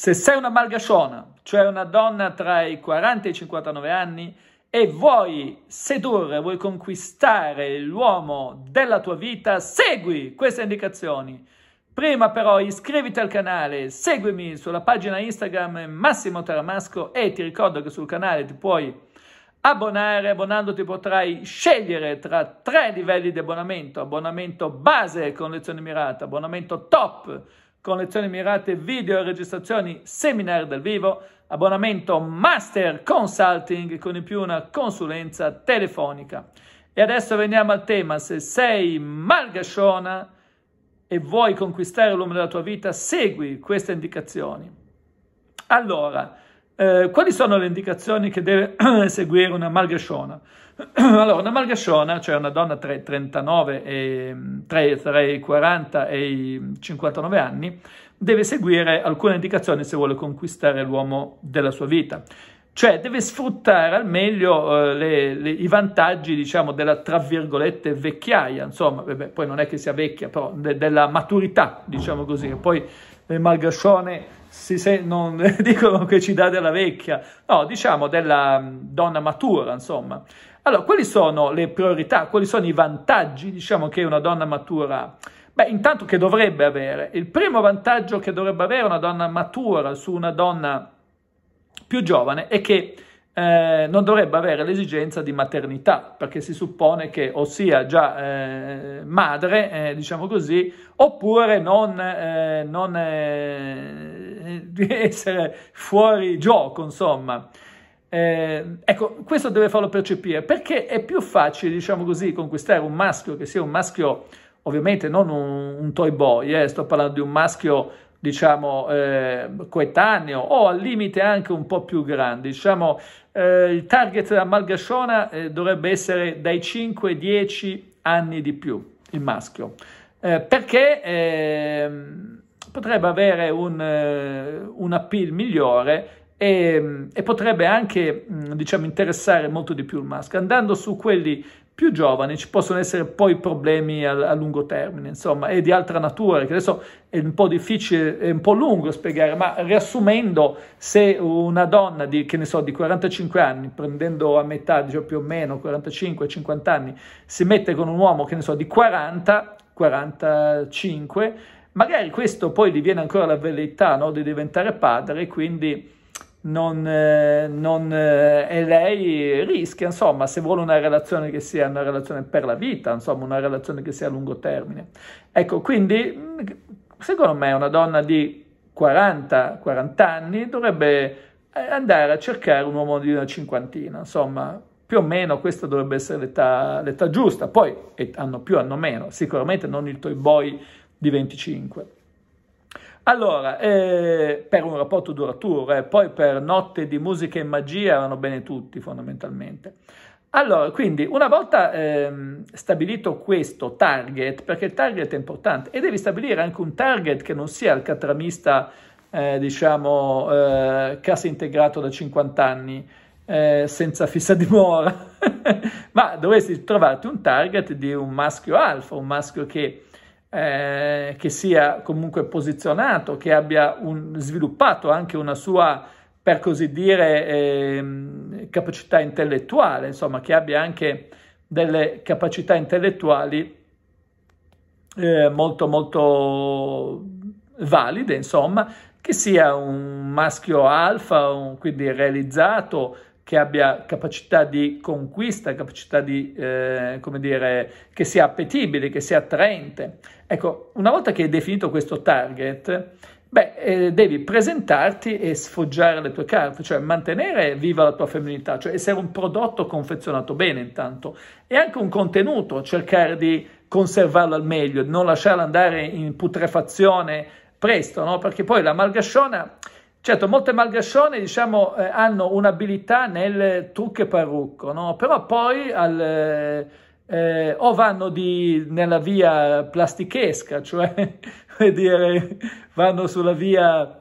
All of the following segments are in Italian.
Se sei una malgasciona, cioè una donna tra i 40 e i 59 anni, e vuoi sedurre, vuoi conquistare l'uomo della tua vita, segui queste indicazioni. Prima però iscriviti al canale, seguimi sulla pagina Instagram Massimo Taramasco e ti ricordo che sul canale ti puoi abbonare, abbonandoti potrai scegliere tra tre livelli di abbonamento, abbonamento base con lezione mirata, abbonamento top con lezioni mirate, video e registrazioni, seminari dal vivo, abbonamento master consulting con in più una consulenza telefonica. E adesso veniamo al tema, se sei malgasciona e vuoi conquistare l'uomo della tua vita, segui queste indicazioni. Allora, eh, quali sono le indicazioni che deve seguire una malgasciona? allora, una malgasciona, cioè una donna tra i 39 e tre, mm, tra i 40 e i 59 anni, deve seguire alcune indicazioni se vuole conquistare l'uomo della sua vita. Cioè deve sfruttare al meglio eh, le, le, i vantaggi, diciamo, della tra virgolette vecchiaia, insomma, beh, poi non è che sia vecchia, però de, della maturità, diciamo così, che poi le malgascione se, non dicono che ci dà della vecchia, no, diciamo della mm, donna matura, insomma. Allora, quali sono le priorità, quali sono i vantaggi, diciamo, che una donna matura ha? Beh, intanto che dovrebbe avere, il primo vantaggio che dovrebbe avere una donna matura su una donna più giovane è che eh, non dovrebbe avere l'esigenza di maternità, perché si suppone che o sia già eh, madre, eh, diciamo così, oppure non, eh, non eh, di essere fuori gioco, insomma. Eh, ecco, questo deve farlo percepire perché è più facile, diciamo così, conquistare un maschio che sia un maschio, ovviamente non un, un toy boy, eh, sto parlando di un maschio, diciamo, eh, coetaneo o al limite anche un po' più grande. Diciamo, eh, il target della Malgasciona eh, dovrebbe essere dai 5 ai 10 anni di più, il maschio, eh, perché ehm, potrebbe avere un, eh, un appeal migliore e, mm, e, potrebbe anche mm, diciamo, interessare molto di più il mask. Andando su quelli più giovani ci possono essere poi problemi a, a, lungo termine, insomma, e di altra natura, che adesso è un po' difficile, è un po' lungo spiegare, ma riassumendo, se una donna di, che ne so, di 45 anni, prendendo a metà, diciamo più o meno, 45-50 anni, si mette con un uomo, che ne so, di 40, 45, Magari questo poi gli viene ancora la velleità no, di diventare padre, quindi non, eh, non, eh, e lei rischia, insomma, se vuole una relazione che sia una relazione per la vita, insomma, una relazione che sia a lungo termine. Ecco, quindi mm, secondo me una donna di 40-40 anni dovrebbe eh, andare a cercare un uomo di una cinquantina, insomma, più o meno questa dovrebbe essere l'età, giusta, poi hanno più, hanno meno, sicuramente non il toy boy di 25. Allora, eh, per un rapporto duraturo, eh, poi per notte di musica e magia erano bene tutti fondamentalmente. Allora, quindi una volta ehm, stabilito questo target, perché il target è importante, e devi stabilire anche un target che non sia il catramista, eh, diciamo, eh, casa integrato da 50 anni, eh, senza fissa dimora, ma dovresti trovarti un target di un maschio alfa, un maschio che eh, che sia comunque posizionato, che abbia un, sviluppato anche una sua, per così dire, eh, capacità intellettuale, insomma, che abbia anche delle capacità intellettuali eh, molto, molto valide, insomma, che sia un maschio alfa, un, quindi realizzato, che abbia capacità di conquista, capacità di, eh, come dire, che sia appetibile, che sia attraente. Ecco, una volta che hai definito questo target, beh, eh, devi presentarti e sfoggiare le tue carte, cioè mantenere viva la tua femminilità, cioè essere un prodotto confezionato bene intanto e anche un contenuto, cercare di conservarlo al meglio, non lasciarlo andare in putrefazione presto, no? Perché poi la malgasciona Certo, molte malgascione diciamo, eh, hanno un'abilità nel trucco e parrucco, no? però poi al, eh, eh, o vanno di, nella via plastichesca, cioè dire, vanno sulla via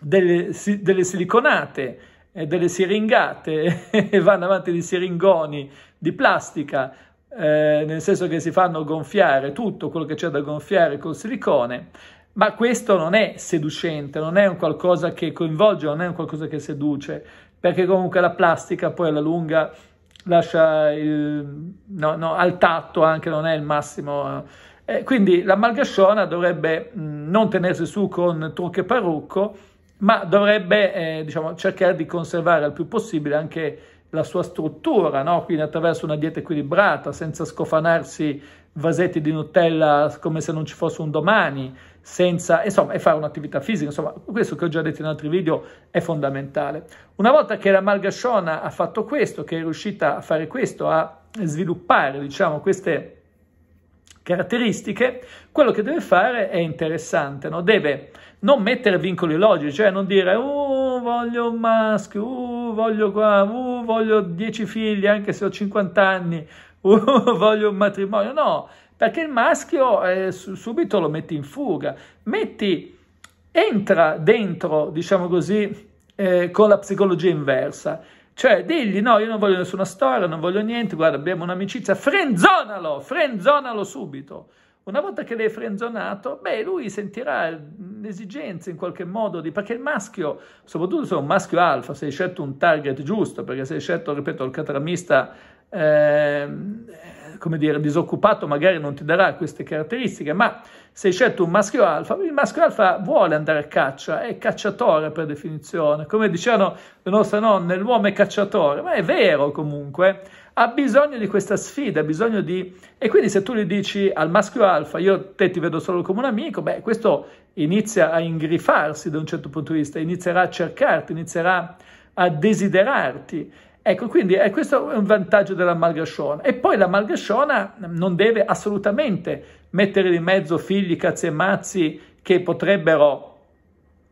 delle, delle siliconate, eh, delle siringate, e vanno avanti di siringoni, di plastica, eh, nel senso che si fanno gonfiare tutto quello che c'è da gonfiare col silicone, ma questo non è seducente, non è un qualcosa che coinvolge, non è un qualcosa che seduce, perché comunque la plastica poi alla lunga lascia il, no, no, al tatto anche non è il massimo. Eh, eh quindi la malgasciona dovrebbe mh, mm, non tenersi su con trucco e parrucco, ma dovrebbe eh, diciamo, cercare di conservare al più possibile anche la sua struttura, no? quindi attraverso una dieta equilibrata, senza scofanarsi vasetti di Nutella come se non ci fosse un domani, senza, insomma, e fare un'attività fisica, insomma, questo che ho già detto in altri video è fondamentale. Una volta che la Margasciona ha fatto questo, che è riuscita a fare questo, a sviluppare, diciamo, queste caratteristiche, quello che deve fare è interessante, no? deve non mettere vincoli logici, cioè non dire uh, voglio un maschio, uh, voglio qua, uh, voglio 10 figli anche se ho 50 anni, Oh, voglio un matrimonio, no, perché il maschio eh, subito lo metti in fuga, metti, entra dentro, diciamo così, eh, con la psicologia inversa, cioè digli no, io non voglio nessuna storia, non voglio niente, guarda, abbiamo un'amicizia, frenzonalo, frenzonalo subito. Una volta che l'hai frenzonato, beh, lui sentirà l'esigenza in qualche modo di... perché il maschio, soprattutto se è un maschio alfa, se hai scelto un target giusto, perché se hai scelto, ripeto, il catramista Ehm, come dire, disoccupato magari non ti darà queste caratteristiche, ma se hai scelto un maschio alfa, il maschio alfa vuole andare a caccia, è cacciatore per definizione, come dicevano le nostre nonne, l'uomo è cacciatore, ma è vero comunque, ha bisogno di questa sfida, ha bisogno di... E quindi se tu gli dici al maschio alfa, io te ti vedo solo come un amico, beh, questo inizia a ingrifarsi da un certo punto di vista, inizierà a cercarti, inizierà a desiderarti Ecco, quindi eh, questo è un vantaggio della malgasciona. E poi la malgasciona non deve assolutamente mettere in mezzo figli, cazzi e mazzi che potrebbero,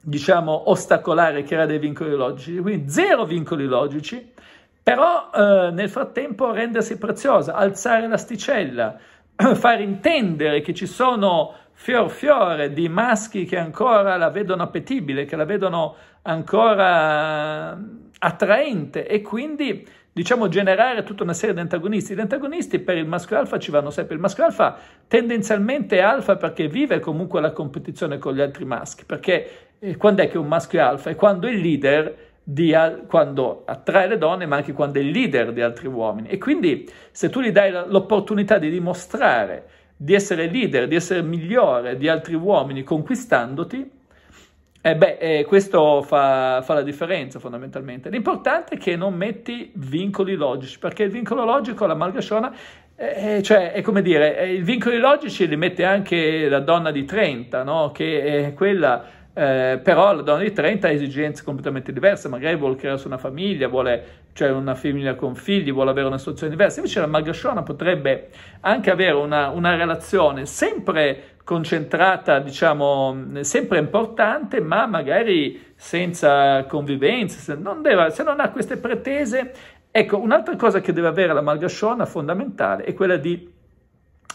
diciamo, ostacolare creare dei vincoli logici. Quindi zero vincoli logici, però eh, nel frattempo rendersi preziosa, alzare l'asticella, far intendere che ci sono fior fiore di maschi che ancora la vedono appetibile, che la vedono ancora attraente e quindi diciamo generare tutta una serie di antagonisti. Gli antagonisti per il maschio alfa ci vanno sempre. Il maschio alfa tendenzialmente è alfa perché vive comunque la competizione con gli altri maschi, perché eh, quando è che un maschio è alfa? È quando il leader di al- quando attrae le donne, ma anche quando è il leader di altri uomini. E quindi se tu gli dai l'opportunità di dimostrare di essere leader, di essere migliore di altri uomini conquistandoti, eh beh, eh, questo fa, fa, la differenza fondamentalmente. L'importante è che non metti vincoli logici, perché il vincolo logico la Malgasciona, eh, eh, cioè è come dire, eh, i vincoli logici li mette anche la donna di 30, no? che è eh, quella eh, però la donna di 30 ha esigenze completamente diverse, magari vuole crearsi una famiglia, vuole, cioè una famiglia con figli, vuole avere una situazione diversa. Invece la Magashona potrebbe anche avere una, una relazione sempre concentrata, diciamo, sempre importante, ma magari senza convivenze, non deve, se non ha queste pretese. Ecco, un'altra cosa che deve avere la Malgashona fondamentale è quella di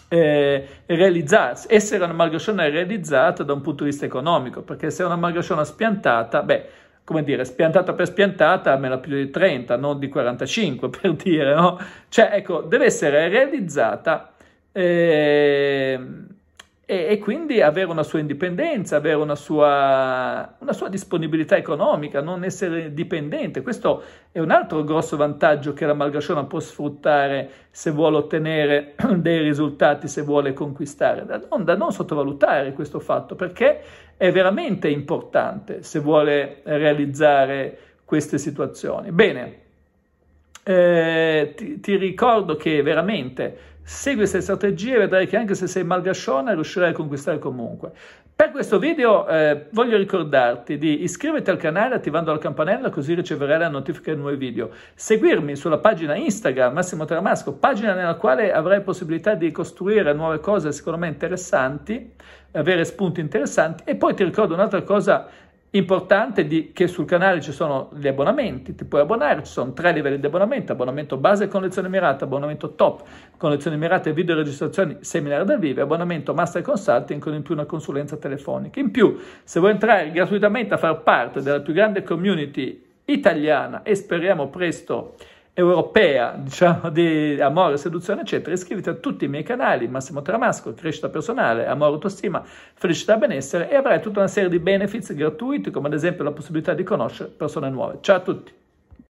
eh, realizzarsi, essere una Margashona realizzata da un punto di vista economico, perché se è una Margashona spiantata, beh, come dire, spiantata per spiantata almeno più di 30, non di 45 per dire, no? Cioè, ecco, deve essere realizzata eh, e, e, quindi avere una sua indipendenza, avere una sua, una sua disponibilità economica, non essere dipendente. Questo è un altro grosso vantaggio che la Malgasciona può sfruttare se vuole ottenere dei risultati, se vuole conquistare. Da non, da non sottovalutare questo fatto perché è veramente importante se vuole realizzare queste situazioni. Bene eh, ti, ti, ricordo che veramente segui queste strategie e vedrai che anche se sei malgascione riuscirai a conquistare comunque. Per questo video eh, voglio ricordarti di iscriverti al canale attivando la campanella così riceverai la notifica dei nuovi video, seguirmi sulla pagina Instagram Massimo Teramasco, pagina nella quale avrai possibilità di costruire nuove cose secondo me interessanti, avere spunti interessanti e poi ti ricordo un'altra cosa Importante di, che sul canale ci sono gli abbonamenti, ti puoi abbonare, ci sono tre livelli di abbonamento, abbonamento base con lezioni mirate, abbonamento top con lezioni mirate, video registrazioni, seminari dal vivo, abbonamento master consulting con in più una consulenza telefonica. In più, se vuoi entrare gratuitamente a far parte della più grande community italiana e speriamo presto europea, diciamo, di amore, seduzione, eccetera, iscriviti a tutti i miei canali, Massimo Tramasco, crescita personale, amore, autostima, felicità, benessere e avrai tutta una serie di benefits gratuiti, come ad esempio la possibilità di conoscere persone nuove. Ciao a tutti!